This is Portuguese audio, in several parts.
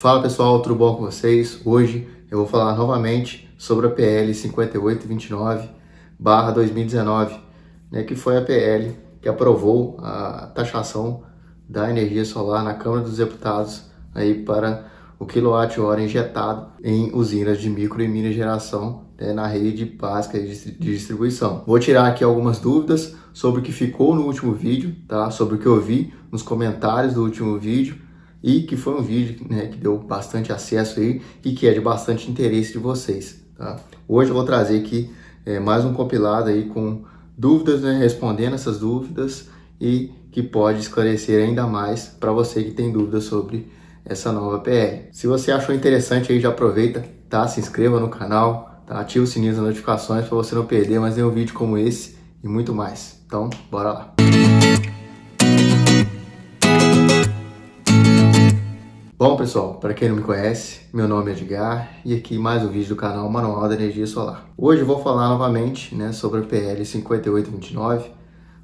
Fala pessoal, tudo bom com vocês? Hoje eu vou falar novamente sobre a PL 5829/2019, né, que foi a PL que aprovou a taxação da energia solar na Câmara dos Deputados aí para o quilowatt-hora injetado em usinas de micro e mini geração né, na rede básica de distribuição. Vou tirar aqui algumas dúvidas sobre o que ficou no último vídeo, tá? Sobre o que eu vi nos comentários do último vídeo e que foi um vídeo né, que deu bastante acesso aí e que é de bastante interesse de vocês. Tá? Hoje eu vou trazer aqui é, mais um compilado aí com dúvidas, né, respondendo essas dúvidas e que pode esclarecer ainda mais para você que tem dúvidas sobre essa nova PR. Se você achou interessante aí, já aproveita, tá? Se inscreva no canal, tá? ativa o sininho das notificações para você não perder mais nenhum vídeo como esse e muito mais. Então, bora lá! Música Bom pessoal, para quem não me conhece, meu nome é Edgar e aqui mais um vídeo do canal Manual da Energia Solar. Hoje eu vou falar novamente né, sobre a PL 5829,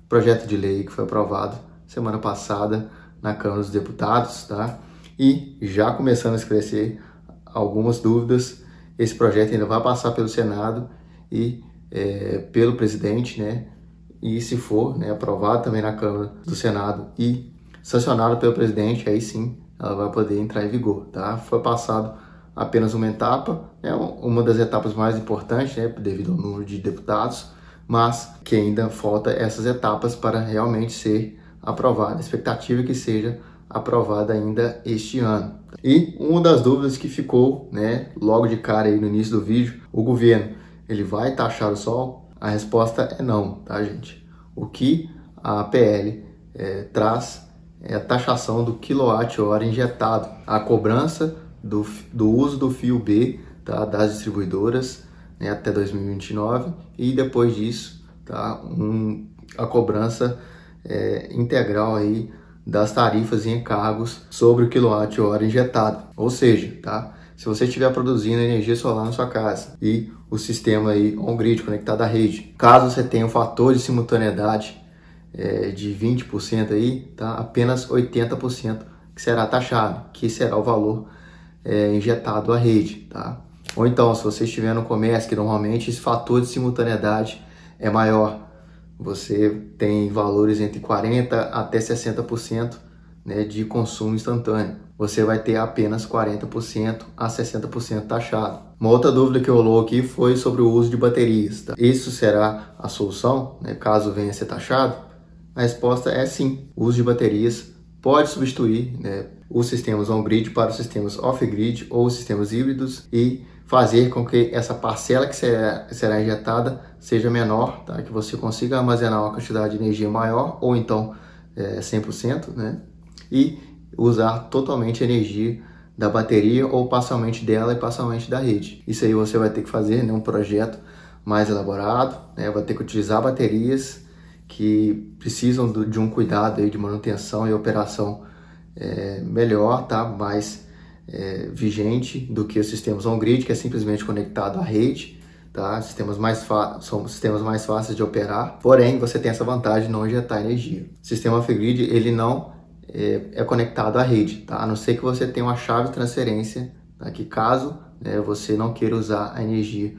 projeto de lei que foi aprovado semana passada na Câmara dos Deputados, tá? E já começando a esclarecer algumas dúvidas, esse projeto ainda vai passar pelo Senado e é, pelo presidente, né? E se for né, aprovado também na Câmara do Senado e sancionado pelo presidente, aí sim ela vai poder entrar em vigor, tá? Foi passado apenas uma etapa, é uma das etapas mais importantes, né? devido ao número de deputados, mas que ainda falta essas etapas para realmente ser aprovada. A expectativa é que seja aprovada ainda este ano. E uma das dúvidas que ficou, né, logo de cara aí no início do vídeo, o governo, ele vai taxar o sol? A resposta é não, tá, gente? O que a PL é, eh, traz é a taxação do quilowatt-hora injetado, a cobrança do, do uso do fio B tá, das distribuidoras né, até 2029 e depois disso tá, um, a cobrança é, integral aí das tarifas e encargos sobre o quilowatt-hora injetado. Ou seja, tá, se você estiver produzindo energia solar na sua casa e o sistema aí on-grid conectado à rede, caso você tenha um fator de simultaneidade é, de 20% aí, tá? apenas 80% que será taxado, que será o valor é, injetado à rede. Tá? Ou então, se você estiver no comércio, que normalmente esse fator de simultaneidade é maior, você tem valores entre 40% até 60% né, de consumo instantâneo. Você vai ter apenas 40% a 60% taxado. Uma outra dúvida que rolou aqui foi sobre o uso de baterias. Tá? Isso será a solução, né, caso venha a ser taxado? A resposta é sim. O uso de baterias pode substituir né, os sistemas on-grid para os sistemas off-grid ou os sistemas híbridos e fazer com que essa parcela que será, será injetada seja menor, tá? que você consiga armazenar uma quantidade de energia maior ou então é, 100%, né? e usar totalmente a energia da bateria ou parcialmente dela e parcialmente da rede. Isso aí você vai ter que fazer né, um projeto mais elaborado, né? vai ter que utilizar baterias que precisam de um cuidado aí de manutenção e operação é, melhor, tá? mais é, vigente do que os sistemas on-grid, que é simplesmente conectado à rede. Tá? Sistemas mais são sistemas mais fáceis de operar, porém você tem essa vantagem de não injetar energia. O sistema off-grid ele não é, é, conectado à rede, tá? a não ser que você tenha uma chave de transferência, tá? que caso né, você não queira usar a energia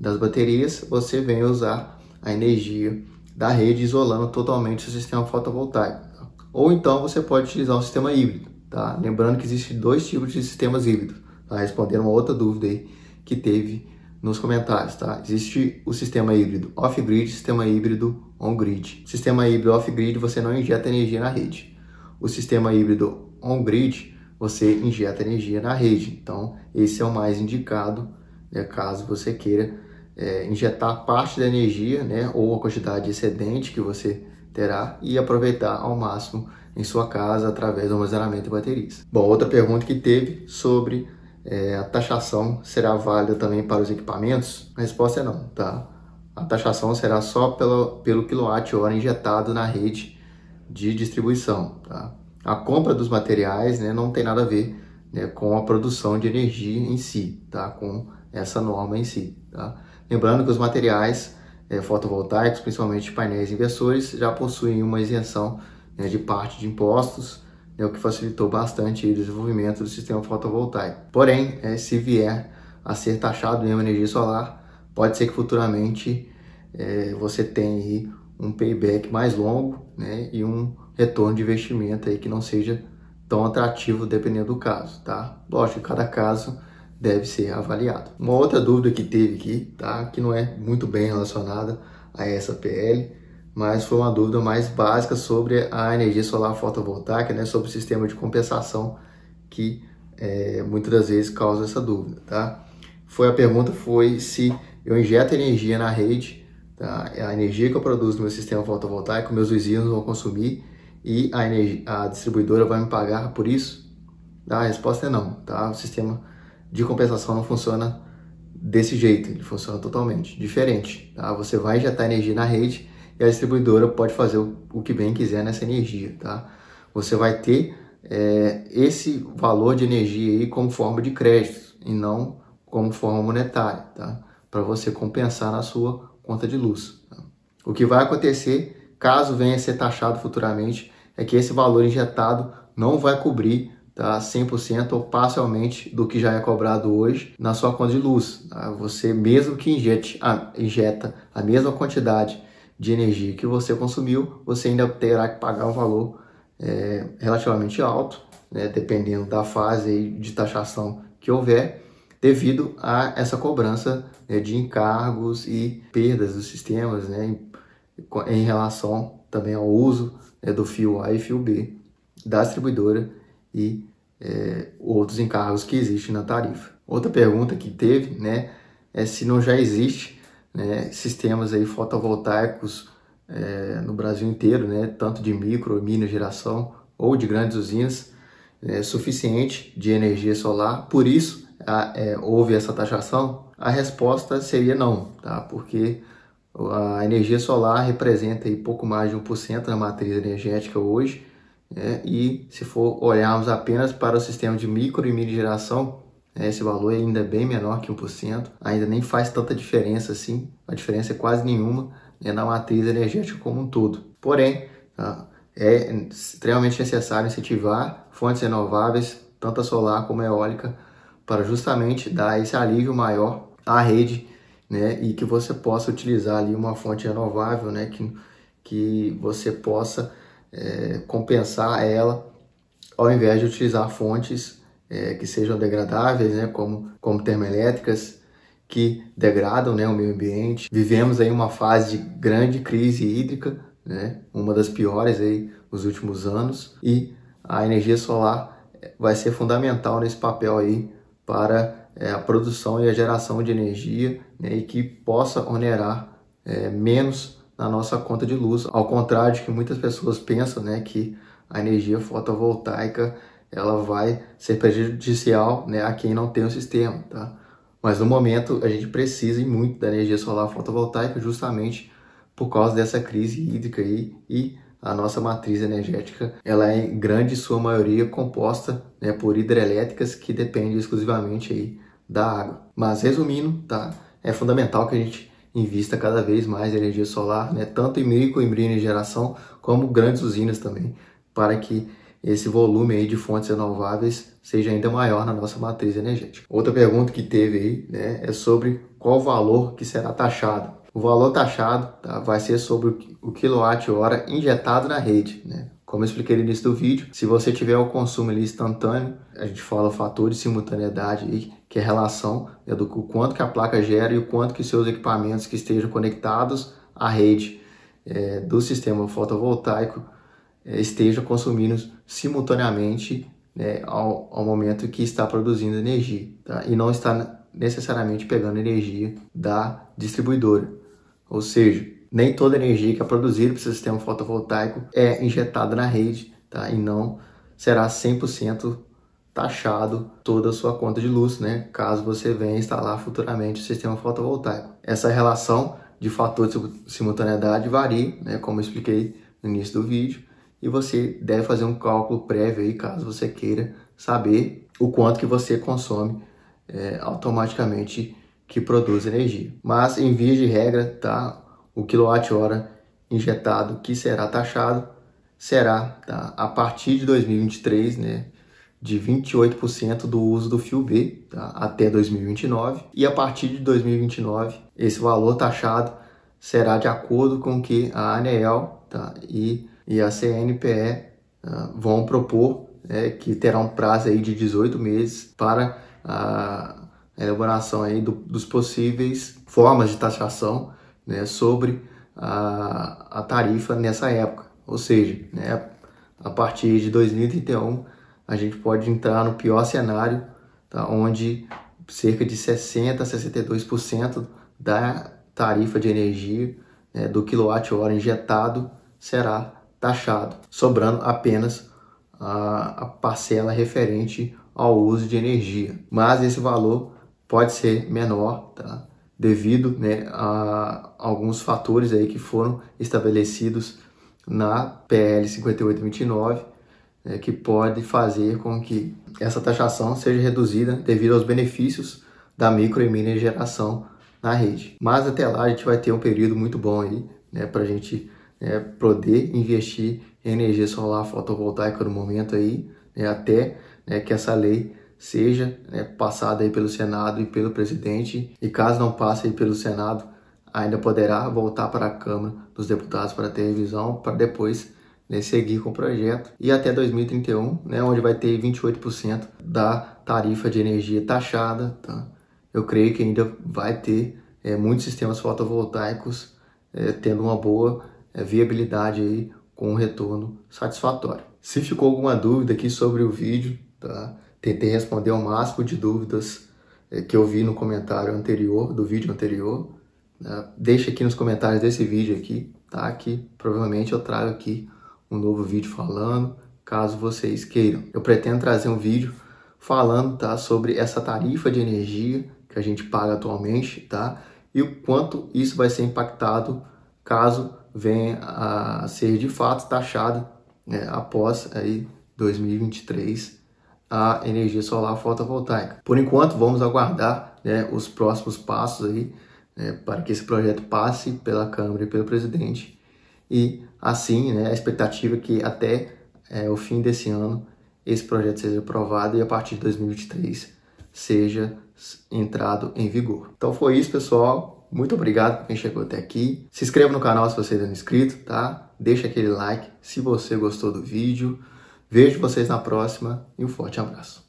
das baterias, você vem usar a energia da rede, isolando totalmente o sistema fotovoltaico. Ou então você pode utilizar um sistema híbrido. Tá? Lembrando que existem dois tipos de sistemas híbridos. Tá? Respondendo uma outra dúvida aí que teve nos comentários, tá? Existe o sistema híbrido off-grid, sistema híbrido on-grid. Sistema híbrido off-grid, você não injeta energia na rede. O sistema híbrido on-grid, você injeta energia na rede. Então, esse é o mais indicado, né, caso você queira é, injetar parte da energia, né, ou a quantidade excedente que você terá e aproveitar ao máximo em sua casa através do armazenamento de baterias. Bom, outra pergunta que teve sobre é, a taxação será válida também para os equipamentos? A resposta é não, tá? A taxação será só pelo, pelo quilowatt-hora injetado na rede de distribuição, tá? A compra dos materiais né, não tem nada a ver né, com a produção de energia em si, tá? Com essa norma em si, tá? Lembrando que os materiais é, fotovoltaicos, principalmente painéis inversores, já possuem uma isenção né, de parte de impostos, né, o que facilitou bastante o desenvolvimento do sistema fotovoltaico. Porém, é, se vier a ser taxado em energia solar, pode ser que futuramente é, você tenha um payback mais longo né, e um retorno de investimento aí que não seja tão atrativo dependendo do caso, tá? Lógico, cada caso deve ser avaliado. Uma outra dúvida que teve aqui, tá? Que não é muito bem relacionada a essa PL, mas foi uma dúvida mais básica sobre a energia solar fotovoltaica, né? Sobre o sistema de compensação que é, muitas das vezes causa essa dúvida, tá? Foi a pergunta foi se eu injeto energia na rede, tá? a energia que eu produzo no meu sistema fotovoltaico, meus vizinhos vão consumir e a, energia, a distribuidora vai me pagar por isso? Tá? A resposta é não, tá? O sistema de compensação não funciona desse jeito, ele funciona totalmente diferente. Tá? Você vai injetar energia na rede e a distribuidora pode fazer o, que bem quiser nessa energia. Tá? Você vai ter é, esse valor de energia aí como forma de crédito e não como forma monetária, tá? para você compensar na sua conta de luz. Tá? O que vai acontecer, caso venha a ser taxado futuramente, é que esse valor injetado não vai cobrir tá 100% ou parcialmente do que já é cobrado hoje na sua conta de luz. Tá? Você mesmo que injete, ah, injeta a mesma quantidade de energia que você consumiu, você ainda terá que pagar um valor é, relativamente alto, né? dependendo da fase de taxação que houver, devido a essa cobrança né, de encargos e perdas dos sistemas né, em, em relação também ao uso né, do fio A e fio B da distribuidora e é, outros encargos que existem na tarifa. Outra pergunta que teve né, é se não já existe né, sistemas aí fotovoltaicos é, no Brasil inteiro, né, tanto de micro, mini geração ou de grandes usinas, é, suficiente de energia solar, por isso a, é, houve essa taxação? A resposta seria não, tá? porque a energia solar representa aí pouco mais de 1% da matriz energética hoje, né? E se for olharmos apenas para o sistema de micro e mini geração, né, esse valor é ainda é bem menor que 1%, ainda nem faz tanta diferença assim, a diferença é quase nenhuma né? na matriz energética como um todo. Porém, tá, é extremamente necessário incentivar fontes renováveis, tanto a solar como a eólica, para justamente dar esse alívio maior à rede né, e que você possa utilizar ali uma fonte renovável, né, que, que você possa é, compensar ela, ao invés de utilizar fontes é, que sejam degradáveis, né, como, como termoelétricas, que degradam né, o meio ambiente. Vivemos aí uma fase de grande crise hídrica, né, uma das piores aí nos últimos anos, e a energia solar vai ser fundamental nesse papel aí para é, a produção e a geração de energia né, e que possa onerar é, menos na nossa conta de luz, ao contrário de que muitas pessoas pensam, né, que a energia fotovoltaica ela vai ser prejudicial, né, a quem não tem o sistema, tá? Mas no momento a gente precisa e muito da energia solar fotovoltaica justamente por causa dessa crise hídrica aí e a nossa matriz energética ela é em grande sua maioria composta né, por hidrelétricas que dependem exclusivamente aí da água. Mas resumindo, tá? É fundamental que a gente invista cada vez mais energia solar, né, tanto em micro e em geração, como grandes usinas também, para que esse volume aí de fontes renováveis seja ainda maior na nossa matriz energética. Outra pergunta que teve aí né, é sobre qual valor que será taxado. O valor taxado tá, vai ser sobre o quilowatt-hora injetado na rede. Né? Como eu expliquei no início do vídeo, se você tiver o consumo instantâneo, a gente fala o fator de simultaneidade aí, que é a relação né, do quanto que a placa gera e o quanto que seus equipamentos que estejam conectados à rede é, do sistema fotovoltaico é, estejam consumindo simultaneamente né, ao, ao, momento que está produzindo energia tá? e não está necessariamente pegando energia da distribuidora. Ou seja, nem toda energia que é produzida pelo sistema fotovoltaico é injetada na rede tá? e não será 100% taxado toda a sua conta de luz, né? Caso você venha instalar futuramente o sistema fotovoltaico. Essa relação de fator de simultaneidade varia, né? Como eu expliquei no início do vídeo, e você deve fazer um cálculo prévio aí, caso você queira saber o quanto que você consome é, automaticamente que produz energia. Mas em via de regra, tá? O quilowatt-hora injetado que será taxado será tá? a partir de 2023, né? de 28% do uso do fio B tá? até 2029 e a partir de 2029 esse valor taxado será de acordo com o que a ANEEL tá? e, e a CNPE ah, vão propor, né? que terá um prazo aí de 18 meses para a elaboração aí do, dos possíveis formas de taxação né? sobre a, a tarifa nessa época, ou seja, né? a partir de 2031 a gente pode entrar no pior cenário, tá? onde cerca de 60% a 62% da tarifa de energia né, do quilowatt-hora injetado será taxado, sobrando apenas a, a parcela referente ao uso de energia. Mas esse valor pode ser menor, tá? devido né, a alguns fatores aí que foram estabelecidos na PL 5829 né, que pode fazer com que essa taxação seja reduzida devido aos benefícios da micro e mini geração na rede. Mas até lá a gente vai ter um período muito bom aí, né, para a gente né, poder investir em energia solar fotovoltaica no momento aí, né, até né, que essa lei seja né, passada aí pelo Senado e pelo presidente. E caso não passe aí pelo Senado, ainda poderá voltar para a Câmara dos Deputados para ter revisão, para depois né, seguir com o projeto e até 2031, né, onde vai ter 28% da tarifa de energia taxada. Tá? Eu creio que ainda vai ter é, muitos sistemas fotovoltaicos é, tendo uma boa é, viabilidade aí, com um retorno satisfatório. Se ficou alguma dúvida aqui sobre o vídeo, tá? tentei responder ao máximo de dúvidas é, que eu vi no comentário anterior, do vídeo anterior. Né? Deixa aqui nos comentários desse vídeo aqui, tá? Que provavelmente eu trago aqui um novo vídeo falando, caso vocês queiram. Eu pretendo trazer um vídeo falando, tá, sobre essa tarifa de energia que a gente paga atualmente, tá? E o quanto isso vai ser impactado caso venha a ser de fato taxada né, após aí 2023 a energia solar fotovoltaica. Por enquanto, vamos aguardar né, os próximos passos aí né, para que esse projeto passe pela Câmara e pelo presidente e assim né, a expectativa é que até é, o fim desse ano esse projeto seja aprovado e a partir de 2023 seja entrado em vigor. Então foi isso, pessoal. Muito obrigado por quem chegou até aqui. Se inscreva no canal se você ainda não é inscrito, tá? Deixa aquele like se você gostou do vídeo. Vejo vocês na próxima e um forte abraço.